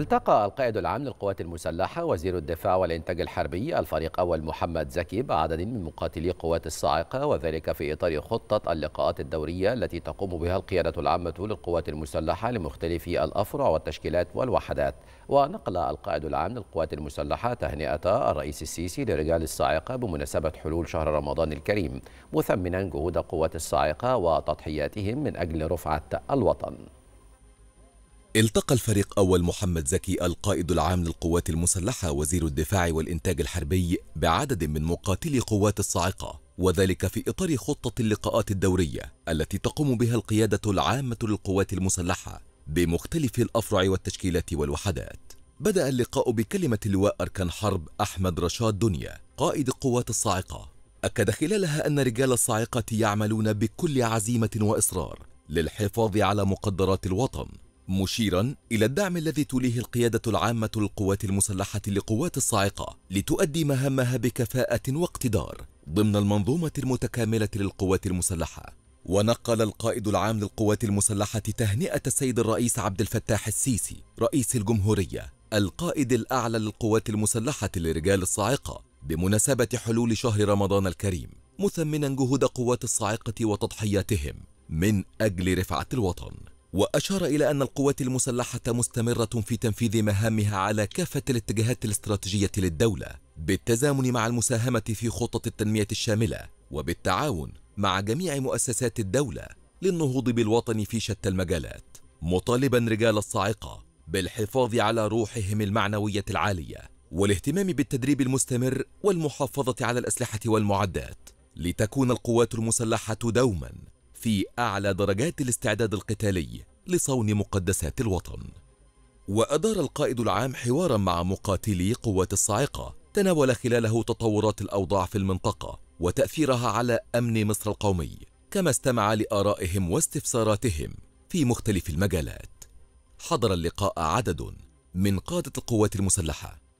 التقى القائد العام للقوات المسلحة وزير الدفاع والإنتاج الحربي الفريق أول محمد زكي بعدد من مقاتلي قوات الصاعقة وذلك في إطار خطة اللقاءات الدورية التي تقوم بها القيادة العامة للقوات المسلحة لمختلف الأفرع والتشكيلات والوحدات ونقل القائد العام للقوات المسلحة تهنئة الرئيس السيسي لرجال الصاعقة بمناسبة حلول شهر رمضان الكريم مثمنا جهود قوات الصاعقة وتضحياتهم من أجل رفعة الوطن التقى الفريق أول محمد زكي القائد العام للقوات المسلحة وزير الدفاع والإنتاج الحربي بعدد من مقاتلي قوات الصاعقة وذلك في إطار خطة اللقاءات الدورية التي تقوم بها القيادة العامة للقوات المسلحة بمختلف الأفرع والتشكيلات والوحدات بدأ اللقاء بكلمة لواء أركان حرب أحمد رشاد دنيا قائد قوات الصاعقة أكد خلالها أن رجال الصاعقة يعملون بكل عزيمة وإصرار للحفاظ على مقدرات الوطن مشيرا إلى الدعم الذي توليه القيادة العامة للقوات المسلحة لقوات الصاعقة لتؤدي مهامها بكفاءة واقتدار ضمن المنظومة المتكاملة للقوات المسلحة ونقل القائد العام للقوات المسلحة تهنئة السيد الرئيس عبد الفتاح السيسي رئيس الجمهورية القائد الأعلى للقوات المسلحة لرجال الصاعقة بمناسبة حلول شهر رمضان الكريم مثمنا جهود قوات الصاعقة وتضحياتهم من أجل رفعة الوطن وأشار إلى أن القوات المسلحة مستمرة في تنفيذ مهامها على كافة الاتجاهات الاستراتيجية للدولة بالتزامن مع المساهمة في خطة التنمية الشاملة وبالتعاون مع جميع مؤسسات الدولة للنهوض بالوطن في شتى المجالات مطالبا رجال الصاعقة بالحفاظ على روحهم المعنوية العالية والاهتمام بالتدريب المستمر والمحافظة على الأسلحة والمعدات لتكون القوات المسلحة دوما في أعلى درجات الاستعداد القتالي لصون مقدسات الوطن وأدار القائد العام حوارا مع مقاتلي قوات الصاعقة تناول خلاله تطورات الأوضاع في المنطقة وتأثيرها على أمن مصر القومي كما استمع لآرائهم واستفساراتهم في مختلف المجالات حضر اللقاء عدد من قادة القوات المسلحة